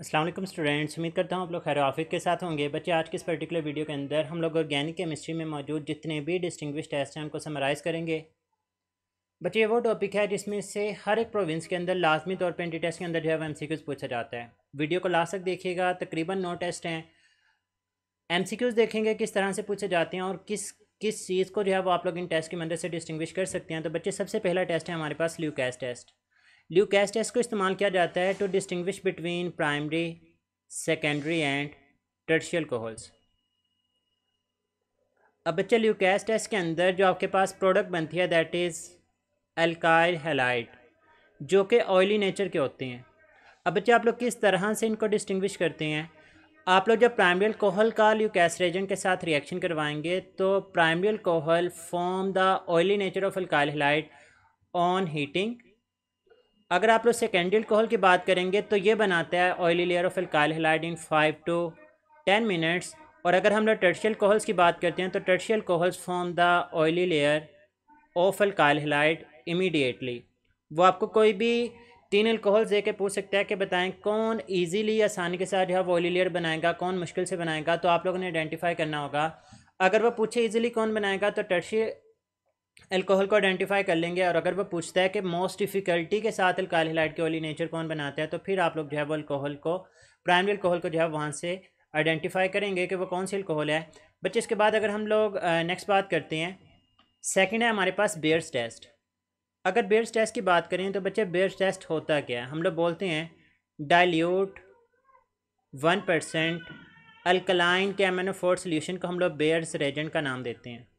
Aslam students उम्मीद करता हूँ आप लोग खैर आफिक के साथ होंगे बच्चे आज के इस पर्टिकुलर वीडियो के अंदर हम लोग ऑर्गेनिक केमिस्ट्री में मौजूद जितने भी डिस्टिंग्विश टेस्ट हैं उनको समराइज़ करेंगे बच्चे ये वो टॉपिक है जिसमें से हर एक प्रोविंस के अंदर लाजमी तौर पर एंटी टेस्ट के अंदर जो है वो एम पूछा जाता है वीडियो को लास्ट तक देखिएगा तकरीबन नौ टेस्ट हैं एम देखेंगे किस तरह से पूछे जाते हैं और किस किस चीज़ को जो है वो आप लोग इन टेस्ट की मदद से डिस्टिंग्विश कर सकते हैं तो बच्चे सबसे पहला टेस्ट है हमारे पास ल्यूकैस टेस्ट ल्यूकैस टेस्ट को इस्तेमाल किया जाता है to distinguish between primary secondary and tertiary alcohols अब बच्चे ल्यूकैस टेस्ट के अंदर जो आपके पास प्रोडक्ट बनती है दैट इज़ एल्काइल हेलाइट जो कि ऑयली नेचर के होते हैं अब बच्चे आप लोग किस तरह से इनको डिस्टिंग्विश करते हैं आप लोग जब प्राइमरी अल्कोहल का ल्यूकैस रेजेंट के साथ रिएक्शन करवाएंगे तो primary alcohol form the oily nature of alkyl halide on heating अगर आप लोग सेकेंडरी अल्कोहल की बात करेंगे तो ये बनाता है oily layer of alkyl halide in five to ten minutes और अगर हम लोग टर्शियल कोहल्स की बात करते हैं तो tertiary alcohols form the oily layer of alkyl halide immediately वो आपको कोई भी तीन अल्कोहल्स दे के पूछ सकता है कि बताएं कौन ईजीली आसानी के साथ जो है ऑयली लेयर बनाएगा कौन मुश्किल से बनाएगा तो आप लोगों ने आइडेंटिफाई करना होगा अगर वो पूछे ईजिली कौन बनाएगा तो टर्शियल अल्कोहल को आइडेंटिफाई कर लेंगे और अगर वो पूछता है कि मोस्ट डिफ़िकल्टी के साथ अल्काइल के की ओली नेचर कौन बनाता है तो फिर आप लोग जो है वो अल्कोहल को प्राइमरी अल्कोहल को जो है वहाँ से आइडेंटिफाई करेंगे कि वो कौन सी अल्कोहल है बच्चे इसके बाद अगर हम लोग नेक्स्ट बात करते हैं सेकेंड है हमारे पास बेयर्स टेस्ट अगर बेयर्स टेस्ट की बात करें तो बच्चे बेयर्स टेस्ट होता क्या है हम लोग बोलते हैं डाइल्यूट वन परसेंट अल्कलाइन के एमएनओ फोर सोल्यूशन को हम लोग बेयर्स रेजेंट का नाम देते हैं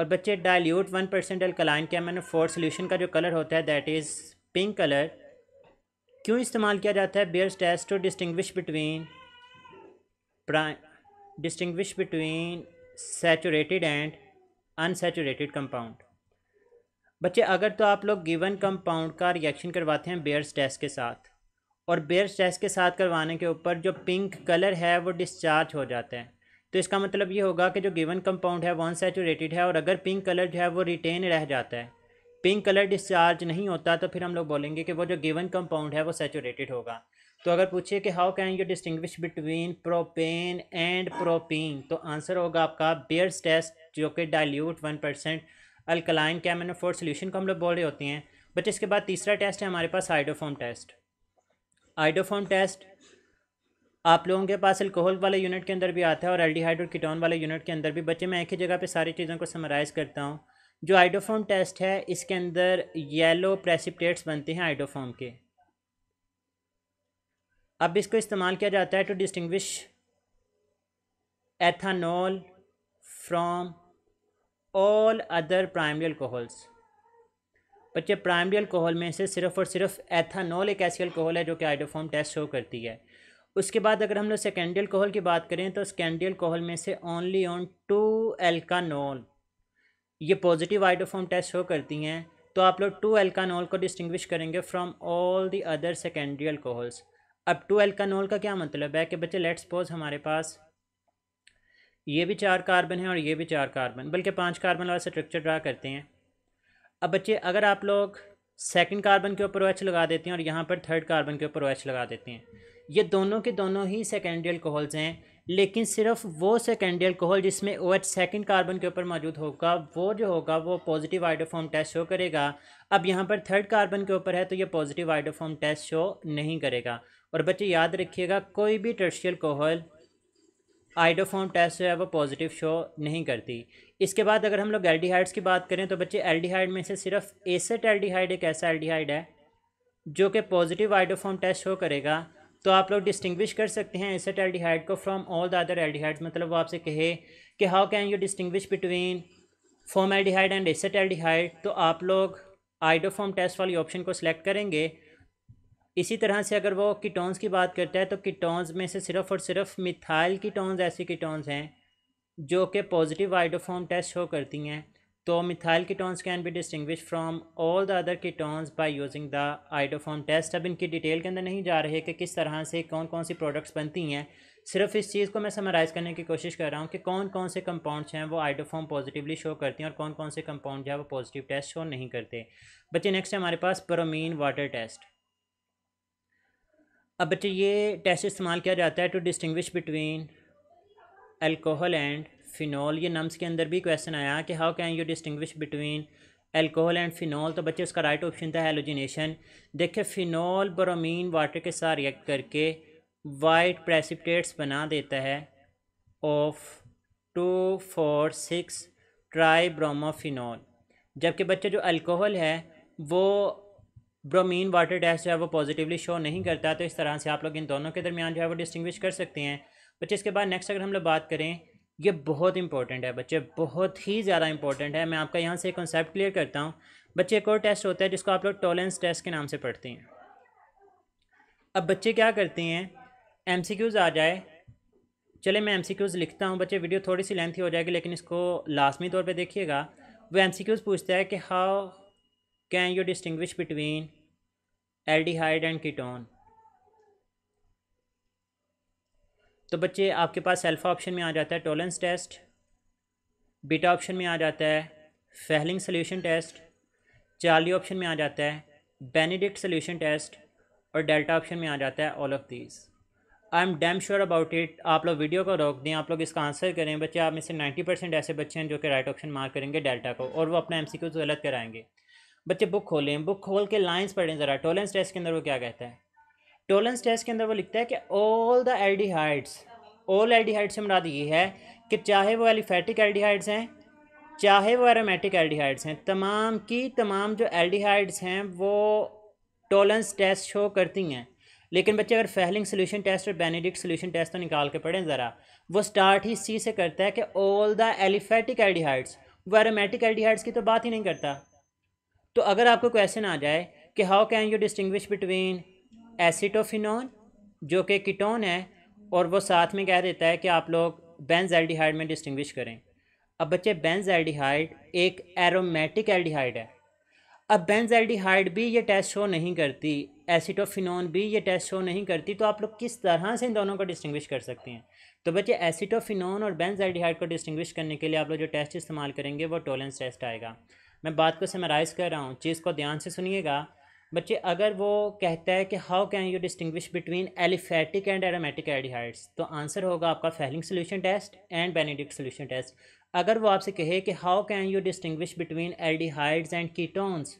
और बच्चे डाइल्यूट वन परसेंट अल्कलाइन मैंने फोर सोल्यूशन का जो कलर होता है दैट इज़ पिंक कलर क्यों इस्तेमाल किया जाता है Baeyer's test to distinguish between distinguish between saturated and unsaturated compound बच्चे अगर तो आप लोग गिवन कंपाउंड का रिएक्शन करवाते हैं बेयर्स टेस्ट के साथ और बेयर्स टेस्ट के साथ करवाने के ऊपर जो पिंक कलर है वो डिस्चार्ज हो जाता है तो इसका मतलब ये होगा कि जो गिवन कंपाउंड है वो अनसेचूरेटेड है और अगर पिंक कलर जो है वो रिटेन रह जाता है पिंक कलर डिस्चार्ज नहीं होता तो फिर हम लोग बोलेंगे कि वो जो गिवन कंपाउंड है वो सेचूरेटेड होगा तो अगर पूछिए कि how can you distinguish between propane and propene तो आंसर होगा आपका बियर्स टेस्ट जो कि dilute one percent alkaline KMnO four solution को हम लोग बोल रहे होते हैं बट इसके बाद तीसरा टेस्ट है हमारे पास आइडोफोम टेस्ट आइडोफोम टेस्ट आप लोगों के पास अल्कोहल वाले यूनिट के अंदर भी आता है और एल्डिहाइड और कीटोन वाले यूनिट के अंदर भी बच्चे मैं एक ही जगह पे सारी चीज़ों को समराइज़ करता हूँ जो आइडोफॉम टेस्ट है इसके अंदर येलो प्रेसिपटेट्स बनते हैं आइडोफॉम के अब इसको इस्तेमाल किया जाता है टू तो distinguish ethanol from all other primary alcohols बच्चे प्राइमरी अल्कोहल में से सिर्फ और सिर्फ एथानॉल एक ऐसी अल्कोहल है जो कि आइडोफॉम टेस्ट शो करती है उसके बाद अगर हम लोग सेकेंडियल कोहल की बात करें तो सेकेंडियल कोहल में से ओनली ऑन टू एल्कानोल ये पॉजिटिव आइडोफॉर्म टेस्ट शो करती हैं तो आप लोग टू एल्कानोल को डिस्टिंग्विश करेंगे from all the other secondary alcohols अब टू एल्कानोल का क्या मतलब है कि बच्चे लेट्स सपोज हमारे पास ये भी चार कार्बन है और ये भी चार कार्बन बल्कि पाँच कार्बन वाला स्ट्रक्चर ड्रा करते हैं अब बच्चे अगर आप लोग सेकेंड कार्बन के ऊपर वैच लगा देते हैं और यहाँ पर थर्ड कार्बन के ऊपर ओ लगा देते हैं ये दोनों के दोनों ही सेकेंडरी अल्कोहल्स हैं लेकिन सिर्फ वो सेकेंडरी अल्कोहल जिसमें ओ एच सेकेंड कार्बन के ऊपर मौजूद होगा वो जो होगा वो पॉजिटिव आइडोफॉर्म टेस्ट शो करेगा अब यहाँ पर थर्ड कार्बन के ऊपर है तो ये पॉजिटिव आइडोफॉर्म टेस्ट शो नहीं करेगा और बच्चे याद रखिएगा कोई भी टर्शी अल्कोहल आइडोफॉर्म टेस्ट जो है वो पॉजिटिव शो नहीं करती इसके बाद अगर हम लोग एल्डिहाइड्स की बात करें तो बच्चे एल्डिहाइड में से सिर्फ एसेट एल्डिहाइड एक ऐसा एल्डिहाइड है जो कि पॉजिटिव आइडोफॉर्म टेस्ट शो करेगा तो आप लोग डिस्टिंग्विश कर सकते हैं एसेट एल्डिहाइड को from all the other aldehydes मतलब वो आपसे कहे कि how can you distinguish between formaldehyde and acetaldehyde तो आप लोग आइडोफॉर्म टेस्ट वाली ऑप्शन को सिलेक्ट करेंगे इसी तरह से अगर वो कीटोन्स की बात करता है तो कीटोन्स में से सिर्फ और सिर्फ मिथाइल कीटोन्स ऐसी कीटोन्स हैं जो कि पॉजिटिव आइडोफॉर्म टेस्ट शो करती हैं तो methyl ketones can be distinguish from all the other ketones by using the iodoform test अब इनकी डिटेल के अंदर नहीं जा रहे कि किस तरह से कौन कौन सी प्रोडक्ट्स बनती हैं सिर्फ इस चीज़ को मैं समराइज़ करने की कोशिश कर रहा हूँ कि कौन कौन से कंपाउंड्स हैं वो आइडोफॉर्म पॉजिटिवली शो करती हैं और कौन कौन से कंपाउंड जो है वो पॉजिटिव टेस्ट शो नहीं करते बच्चे नेक्स्ट है हमारे पास प्रोमीन वाटर टेस्ट अब बच्चे ये टेस्ट इस्तेमाल किया जाता है to distinguish between alcohol and phenol ये नम्स के अंदर भी क्वेश्चन आया कि how can you distinguish between alcohol and phenol तो बच्चे उसका राइट ऑप्शन था हेलोजिनेशन देखिए फ़िनॉल ब्रोमीन वाटर के साथ रिएक्ट करके वाइट प्रेसिपिटेट्स बना देता है of two four six tribromophenol जबकि बच्चे जो अल्कोहल है वो ब्रोमीन वाटर टेस्ट जो है वो पॉजिटिवली शो नहीं करता तो इस तरह से आप लोग इन दोनों के दरमियान जो है वो डिस्टिंग्विश कर सकते हैं बच्चे इसके बाद नेक्स्ट अगर हम लोग बात करें ये बहुत इंपॉर्टेंट है बच्चे बहुत ही ज़्यादा इंपॉर्टेंट है मैं आपका यहाँ से कॉन्सेप्ट क्लियर करता हूँ बच्चे एक और टेस्ट होता है जिसको आप लोग टॉलेंस टेस्ट के नाम से पढ़ते हैं अब बच्चे क्या करते हैं एम आ जाए चले मैं एम लिखता हूँ बच्चे वीडियो थोड़ी सी लेंथी हो जाएगी लेकिन इसको लाजमी तौर पर देखिएगा वो एम पूछता है कि how can you distinguish between aldehyde and ketone तो बच्चे आपके पास अल्फ़ा ऑप्शन में आ जाता है टोलेंस टेस्ट बीटा ऑप्शन में आ जाता है Fehling solution test Charlie option में आ जाता है बेनिडिक्ट सोल्यूशन टेस्ट और डेल्टा ऑप्शन में आ जाता है all of these I am damn sure about it आप लोग वीडियो को रोक दें आप लोग इसका आंसर करें बच्चे आप में से 90 परसेंट ऐसे बच्चे हैं जो कि राइट ऑप्शन मार करेंगे डेल्टा को और वो अपना एम सी क्यूज गलत कराएंगे बच्चे बुक खोलें बुक खोल के लाइन्स पढ़ें ज़रा टोलेंस टेस्ट के अंदर वो क्या कहता है टोलेंस टेस्ट के अंदर वो लिखता है कि all the aldehydes all aldehydes से मुराद ये है कि चाहे वो एलिफेटिक एल्डिहाइड्स हैं चाहे वो एरोमेटिक एल्डिहाइड्स हैं तमाम की तमाम जो एल्डिहाइड्स हैं वो टोलेंस टेस्ट शो करती हैं लेकिन बच्चे अगर फेहलिंग सोल्यूशन टेस्ट और बेनेडिक सोल्यूशन टेस्ट तो निकाल के पढ़ें ज़रा वो स्टार्ट ही सी से करता है कि ऑल द एलिफेटिक एल्डिहाइड्स वो एरोमेटिक एल्डिहाइड्स की तो बात ही नहीं करता तो अगर आपको क्वेश्चन आ जाए कि how can you distinguish between acetophenone जो कि कीटोन है और वो साथ में कह देता है कि आप लोग बेंज एल्डिहाइड में डिस्टिंग्विश करें अब बच्चे बेंज एल्डिहाइड एक एरोमेटिक एल्डिहाइड है अब बेंज एल्डिहाइड भी ये टेस्ट शो नहीं करती एसिटोफिनोन भी ये टेस्ट शो नहीं करती तो आप लोग किस तरह से इन दोनों को डिस्टिंग्विश कर सकती हैं तो बच्चे एसिटोफिन और बेंज एल्डिहाइड को डिस्टिंग्विश करने के लिए आप लोग जो टेस्ट इस्तेमाल करेंगे वो टोलेंस टेस्ट आएगा मैं बात को समराइज़ कर रहा हूँ चीज़ को ध्यान से सुनिएगा बच्चे अगर वो कहता है कि how can you distinguish between aliphatic and aromatic aldehydes तो आंसर होगा आपका Fehling solution test and Benedict solution test अगर वो आपसे कहे कि how can you distinguish between aldehydes and ketones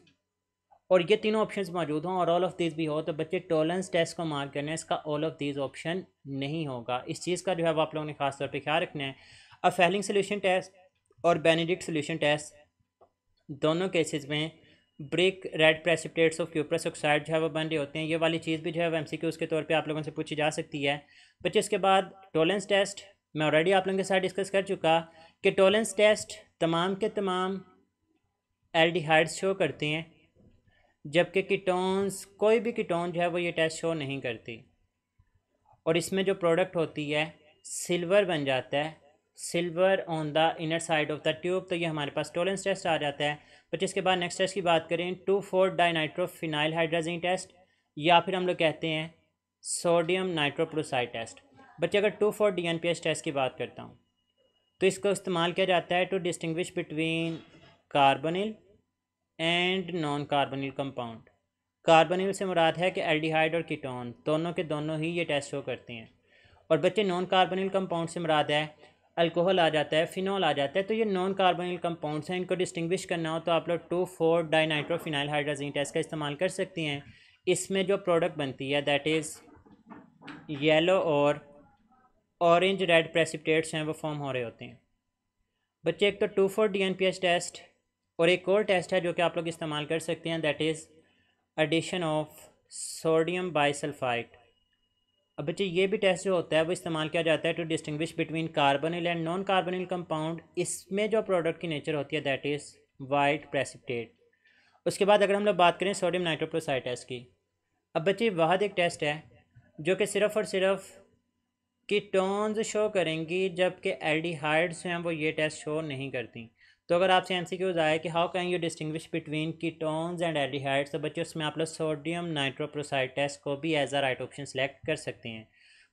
और ये तीनों ऑप्शंस मौजूद हों और ऑल ऑफ दीज भी हो तो बच्चे टोलेंस टेस्ट को मार्क करना है इसका ऑल ऑफ दीज ऑप्शन नहीं होगा इस चीज़ का जो है आप लोगों ने खास तौर पे ख्याल रखना है अब फैलिंग सोल्यूशन टेस्ट और बेनेडिक सोल्यूशन टेस्ट दोनों केसेज में brick red precipitates of cuprous oxide जो है वो बन रहे होते हैं ये वाली चीज़ भी जो है वो एम सी क्यूज़ के तौर पे आप लोगों से पूछी जा सकती है बच्चे इसके बाद टोलेंस टेस्ट मैं ऑलरेडी आप लोगों के साथ डिस्कस कर चुका कि टोलेंस टेस्ट तमाम के तमाम हाइड्स शो करते हैं जबकि कीटोन्स कोई भी कीटोन जो है वो ये टेस्ट शो नहीं करती और इसमें जो प्रोडक्ट होती है सिल्वर बन जाता है silver on the inner side of the tube तो ये हमारे पास टोलेंस टेस्ट आ जाता है बट इसके बाद नेक्स्ट टेस्ट की बात करें two four dinitrophenyl hydrazine test या फिर हम लोग कहते हैं सोडियम नाइट्रोप्रोसाइड टेस्ट बच्चे अगर two four D N P S test की बात करता हूँ तो इसको इस्तेमाल किया जाता है to distinguish between carbonyl and non carbonyl compound carbonyl से मुराद है कि एल्डिहाइड और कीटोन दोनों के दोनों ही ये टेस्ट शो करते हैं और बच्चे नॉन कार्बनिल कंपाउंड से मुराद है अल्कोहल आ जाता है फ़िनॉल आ जाता है तो ये नॉन कार्बोनिल कंपाउंड्स हैं इनको डिस्टिंग्विश करना हो तो आप लोग two four dinitrophenyl hydrazine test का इस्तेमाल कर सकती हैं इसमें जो प्रोडक्ट बनती है दैट इज़ येलो और ऑरेंज रेड प्रेसिपिटेट्स हैं वो फॉर्म हो रहे होते हैं बच्चे एक तो two four D N P S test और एक और टेस्ट है जो कि आप लोग इस्तेमाल कर सकते हैं that is addition of sodium bisulphite अब बच्चे ये भी टेस्ट जो होता है वो इस्तेमाल किया जाता है to distinguish between carbonyl and non carbonyl compound इसमें जो प्रोडक्ट की नेचर होती है दैट इज़ वाइट प्रेसिपटेट उसके बाद अगर हम लोग बात करें सोडियम नाइट्रोप्रोसाइड टेस्ट की अब बच्चे वहद एक टेस्ट है जो कि सिर्फ और सिर्फ की टोन्स शो करेंगी जबकि एल्डिहाइड्स हैं वो ये टेस्ट शो नहीं करती तो अगर आपसे एम सी क्यूज आए कि how can you distinguish between ketones and aldehydes तो बच्चों इसमें आप लोग सोडियम नाइट्रोप्रोसाइड टेस्ट को भी as a right option select कर सकते हैं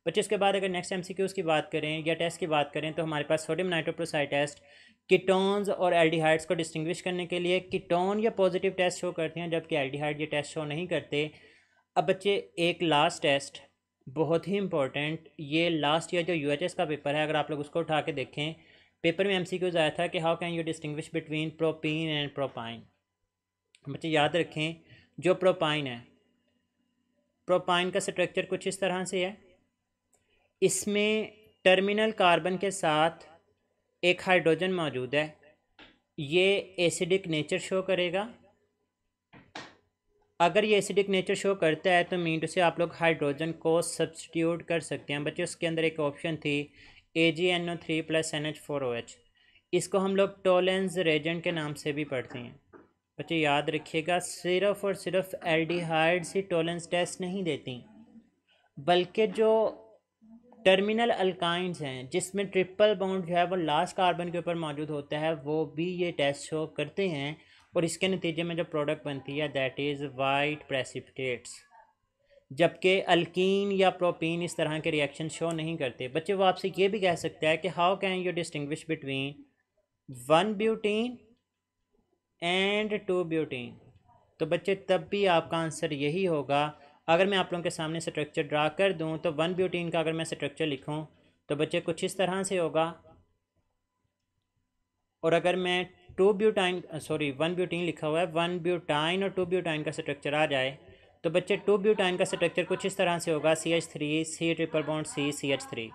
बच्चे इसके बाद अगर नेक्स्ट एम सी क्यूज़ की बात करें या टेस्ट की बात करें तो हमारे पास सोडियम नाइट्रोप्रोसाइड टेस्ट कीटोन्स और एल्डिहाइड्स को डिस्टिंग्विश करने के लिए कीटोन या पॉजिटिव टेस्ट शो करते हैं जबकि एल्डिहाइड ये टेस्ट शो नहीं करते अब बच्चे एक लास्ट टेस्ट बहुत ही इंपॉर्टेंट ये लास्ट ईयर जो यू का पेपर है अगर आप लोग उसको उठा के देखें पेपर में एमसीक्यूज आया था कि how can you distinguish between propene and propyne बच्चे याद रखें जो प्रोपाइन है प्रोपाइन का स्ट्रक्चर कुछ इस तरह से है इसमें टर्मिनल कार्बन के साथ एक हाइड्रोजन मौजूद है ये एसिडिक नेचर शो करेगा अगर ये एसिडिक नेचर शो करता है तो मीन से आप लोग हाइड्रोजन को सब्सटीट्यूट कर सकते हैं बच्चे उसके अंदर एक ऑप्शन थी A G N O three plus N H four O H इसको हम लोग टोलेंस रेजेंट के नाम से भी पढ़ते हैं बच्चे याद रखिएगा सिर्फ और सिर्फ एल एल्डिहाइड्स ही टोलेंस टेस्ट नहीं देती बल्कि जो टर्मिनल अल्काइंस हैं जिसमें ट्रिपल बाउंड जो है वो लास्ट कार्बन के ऊपर मौजूद होता है वो भी ये टेस्ट शो करते हैं और इसके नतीजे में जो प्रोडक्ट बनती है दैट इज़ वाइट प्रेसिपिटेट्स जबकि अल्कीन या प्रोपीन इस तरह के रिएक्शन शो नहीं करते बच्चे वो आपसे ये भी कह सकता है कि how can you distinguish between one butene and two butene तो बच्चे तब भी आपका आंसर यही होगा अगर मैं आप लोगों के सामने स्ट्रक्चर ड्रा कर दूं तो वन ब्यूटीन का अगर मैं स्ट्रक्चर लिखूं तो बच्चे कुछ इस तरह से होगा और अगर मैं two butyne sorry one butene लिखा हुआ है वन ब्यूटाइन और टू ब्यूटाइन का स्ट्रक्चर आ जाए तो बच्चे टू ब्यूटाइन का स्ट्रक्चर कुछ इस तरह से होगा C H three C triple bond C C H three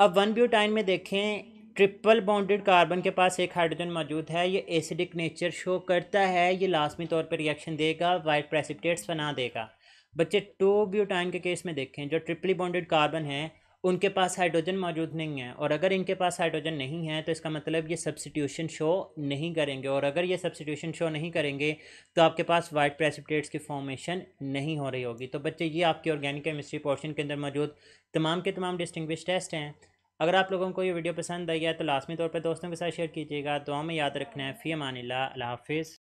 अब वन ब्यूटाइन में देखें ट्रिपल बॉन्डेड कार्बन के पास एक हाइड्रोजन मौजूद है ये एसिडिक नेचर शो करता है ये लाजमी तौर पर रिएक्शन देगा वाइट प्रेसिपिटेट्स बना देगा बच्चे टू ब्यूटाइन के केस में देखें जो ट्रिपली बॉन्डेड कार्बन है उनके पास हाइड्रोजन मौजूद नहीं है और अगर इनके पास हाइड्रोजन नहीं है तो इसका मतलब ये सब्सिट्यूशन शो नहीं करेंगे और अगर ये सब्सिट्यूशन शो नहीं करेंगे तो आपके पास वाइट प्रेसिपिटेट्स की फॉर्मेशन नहीं हो रही होगी तो बच्चे ये आपके ऑर्गेनिक केमिस्ट्री पोर्शन के अंदर मौजूद तमाम के तमाम डिस्टिंग्विश टेस्ट हैं अगर आप लोगों को ये वीडियो पसंद आई है तो लाजमी तौर पर दोस्तों के साथ शेयर कीजिएगा तो हमें याद रखना है फ़ी मानी हाफिज़